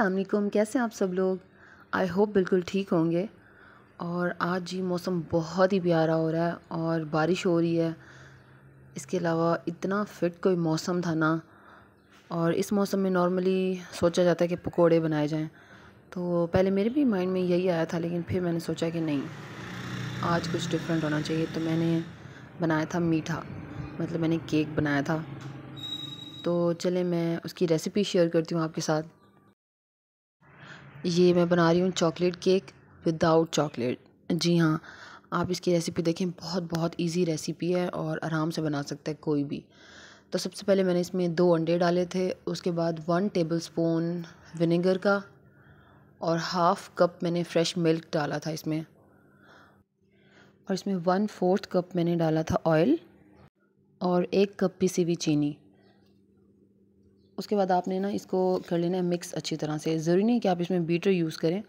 असलकुम कैसे हैं आप सब लोग आई होप बिल्कुल ठीक होंगे और आज जी मौसम बहुत ही प्यारा हो रहा है और बारिश हो रही है इसके अलावा इतना फिट कोई मौसम था ना और इस मौसम में नॉर्मली सोचा जाता है कि पकोड़े बनाए जाएं तो पहले मेरे भी माइंड में यही आया था लेकिन फिर मैंने सोचा कि नहीं आज कुछ डिफरेंट होना चाहिए तो मैंने बनाया था मीठा मतलब मैंने केक बनाया था तो चले मैं उसकी रेसिपी शेयर करती हूँ आपके साथ ये मैं बना रही हूँ चॉकलेट केक विदाउट चॉकलेट जी हाँ आप इसकी रेसिपी देखें बहुत बहुत इजी रेसिपी है और आराम से बना सकता है कोई भी तो सबसे पहले मैंने इसमें दो अंडे डाले थे उसके बाद वन टेबल स्पून विनेगर का और हाफ़ कप मैंने फ्रेश मिल्क डाला था इसमें और इसमें वन फोर्थ कप मैंने डाला था ऑयल और एक कप पी सी चीनी उसके बाद आपने ना इसको कर लेना है मिक्स अच्छी तरह से ज़रूरी नहीं कि आप इसमें बीटर यूज़ करें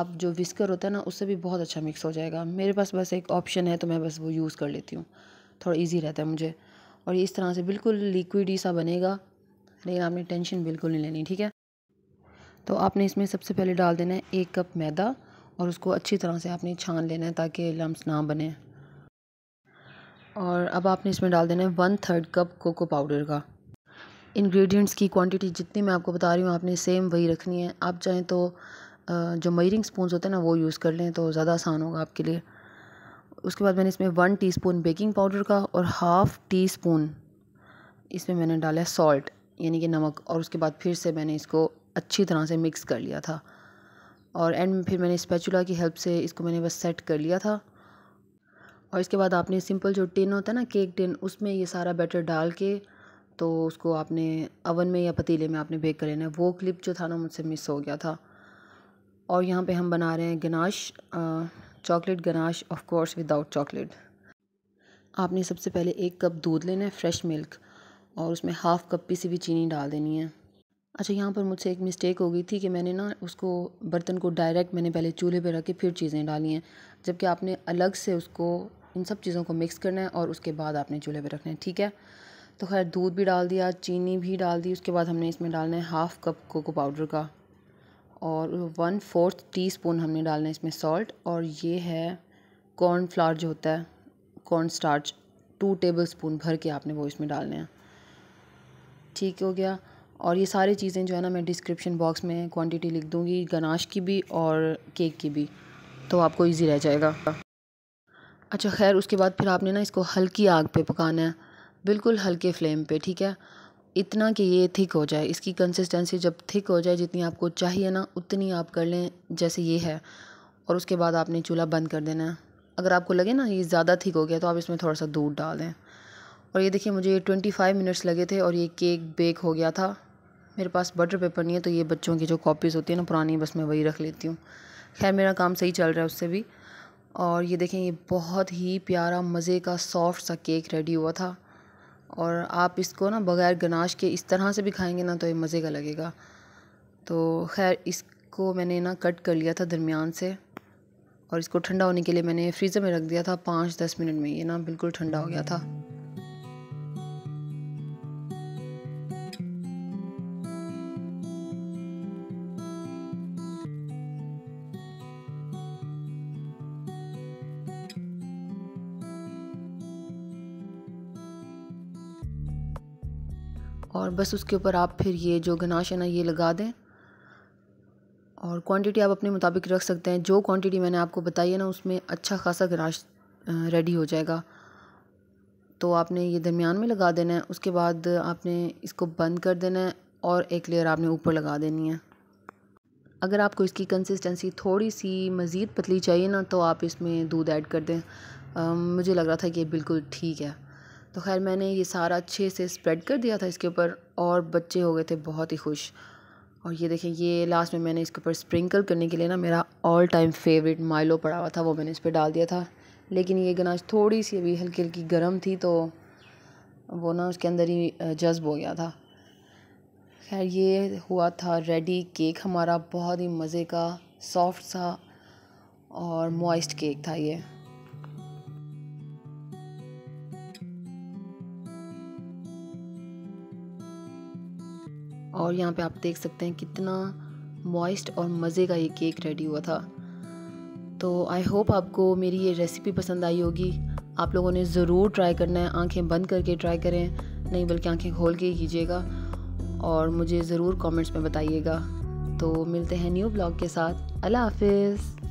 आप जो विस्कर होता है ना उससे भी बहुत अच्छा मिक्स हो जाएगा मेरे पास बस एक ऑप्शन है तो मैं बस वो यूज़ कर लेती हूँ थोड़ा ईजी रहता है मुझे और इस तरह से बिल्कुल लिक्विड ही सा बनेगा लेकिन आपने टेंशन बिल्कुल नहीं लेनी ठीक है तो आपने इसमें सबसे पहले डाल देना है एक कप मैदा और उसको अच्छी तरह से आपने छान लेना है ताकि लम्स ना बने और अब आपने इसमें डाल देना है one third cup cocoa powder का इंग्रेडिएंट्स की क्वांटिटी जितनी मैं आपको बता रही हूँ आपने सेम वही रखनी है आप चाहें तो जो मयरिंग स्पून होते हैं ना वो यूज़ कर लें तो ज़्यादा आसान होगा आपके लिए उसके बाद मैंने इसमें वन टी बेकिंग पाउडर का और हाफ़ टी स्पून इसमें मैंने डाला है सॉल्ट यानी कि नमक और उसके बाद फिर से मैंने इसको अच्छी तरह से मिक्स कर लिया था और एंड में फिर मैंने स्पैचुला की हेल्प से इसको मैंने बस सेट कर लिया था और इसके बाद आपने सिंपल जो टिन होता है ना केक टिन उसमें ये सारा बैटर डाल के तो उसको आपने अवन में या पतीले में आपने बेक कर लेना है वो क्लिप जो था ना मुझसे मिस हो गया था और यहाँ पे हम बना रहे हैं ganache chocolate ganache of course without chocolate आपने सबसे पहले एक कप दूध लेना है फ्रेश मिल्क और उसमें हाफ़ कप पीसी भी चीनी डाल देनी है अच्छा यहाँ पर मुझसे एक मिस्टेक हो गई थी कि मैंने ना उसको बर्तन को डायरेक्ट मैंने पहले चूल्हे पर रख के फिर चीज़ें डाली हैं जबकि आपने अलग से उसको इन सब चीज़ों को मिक्स करना है और उसके बाद आपने चूल्हे पर रखना है ठीक है तो खैर दूध भी डाल दिया चीनी भी डाल दी उसके बाद हमने इसमें डालना है हाफ़ कप कोको पाउडर का और वन फोर्थ टी स्पून हमने डालना है इसमें सॉल्ट और ये है कॉर्न फ्लावर जो होता है corn starch two tablespoon भर के आपने वो इसमें डालने हैं ठीक हो गया और ये सारी चीज़ें जो है ना मैं डिस्क्रिप्शन बॉक्स में क्वांटिटी लिख दूँगी गनाश की भी और केक की भी तो आपको इजी रह जाएगा अच्छा खैर उसके बाद फिर आपने ना इसको हल्की आग पे पकाना है बिल्कुल हल्के फ्लेम पे ठीक है इतना कि ये थिक हो जाए इसकी कंसिस्टेंसी जब थिक हो जाए जितनी आपको चाहिए ना उतनी आप कर लें जैसे ये है और उसके बाद आपने चूल्हा बंद कर देना है अगर आपको लगे ना ये ज़्यादा थिक हो गया तो आप इसमें थोड़ा सा दूध डाल दें और ये देखिए मुझे ये ट्वेंटी फाइव मिनट्स लगे थे और ये केक बेक हो गया था मेरे पास बटर पेपर नहीं है तो ये बच्चों की जो कॉपीज़ होती है ना पुरानी बस मैं वही रख लेती हूँ खैर मेरा काम सही चल रहा है उससे भी और ये देखें ये बहुत ही प्यारा मज़े का सॉफ्ट सा केक रेडी हुआ था और आप इसको ना बग़ैर गनाश के इस तरह से भी खाएंगे ना तो ये मज़े का लगेगा तो खैर इसको मैंने ना कट कर लिया था दरमियान से और इसको ठंडा होने के लिए मैंने फ्रीज़र में रख दिया था पाँच दस मिनट में ये ना बिल्कुल ठंडा हो गया था और बस उसके ऊपर आप फिर ये जो गनाश है ना ये लगा दें और क्वांटिटी आप अपने मुताबिक रख सकते हैं जो क्वांटिटी मैंने आपको बताई है ना उसमें अच्छा खासा गनाश रेडी हो जाएगा तो आपने ये दरमियान में लगा देना है उसके बाद आपने इसको बंद कर देना है और एक लेयर आपने ऊपर लगा देनी है अगर आपको इसकी कंसिस्टेंसी थोड़ी सी मज़ीद पतली चाहिए ना तो आप इसमें दूध ऐड कर दें आ, मुझे लग रहा था कि बिल्कुल ठीक है तो खैर मैंने ये सारा अच्छे से स्प्रेड कर दिया था इसके ऊपर और बच्चे हो गए थे बहुत ही खुश और ये देखें ये लास्ट में मैंने इसके ऊपर स्प्रिंकल करने के लिए ना मेरा ऑल टाइम फेवरेट माइलो पड़ा हुआ था वो मैंने इस पर डाल दिया था लेकिन ये गनाज थोड़ी सी अभी हल्की हल्की गर्म थी तो वो ना उसके अंदर ही जज्ब हो गया था खैर ये हुआ था रेडी केक हमारा बहुत ही मज़े का सॉफ्ट सा और मॉइस्ट केक था ये और यहाँ पे आप देख सकते हैं कितना मॉइस्ट और मज़े का ये केक रेडी हुआ था तो आई होप आपको मेरी ये रेसिपी पसंद आई होगी आप लोगों ने ज़रूर ट्राई करना है आंखें बंद करके ट्राई करें नहीं बल्कि आंखें खोल के कीजिएगा और मुझे ज़रूर कमेंट्स में बताइएगा तो मिलते हैं न्यू ब्लॉग के साथ अल्लाह हाफिज़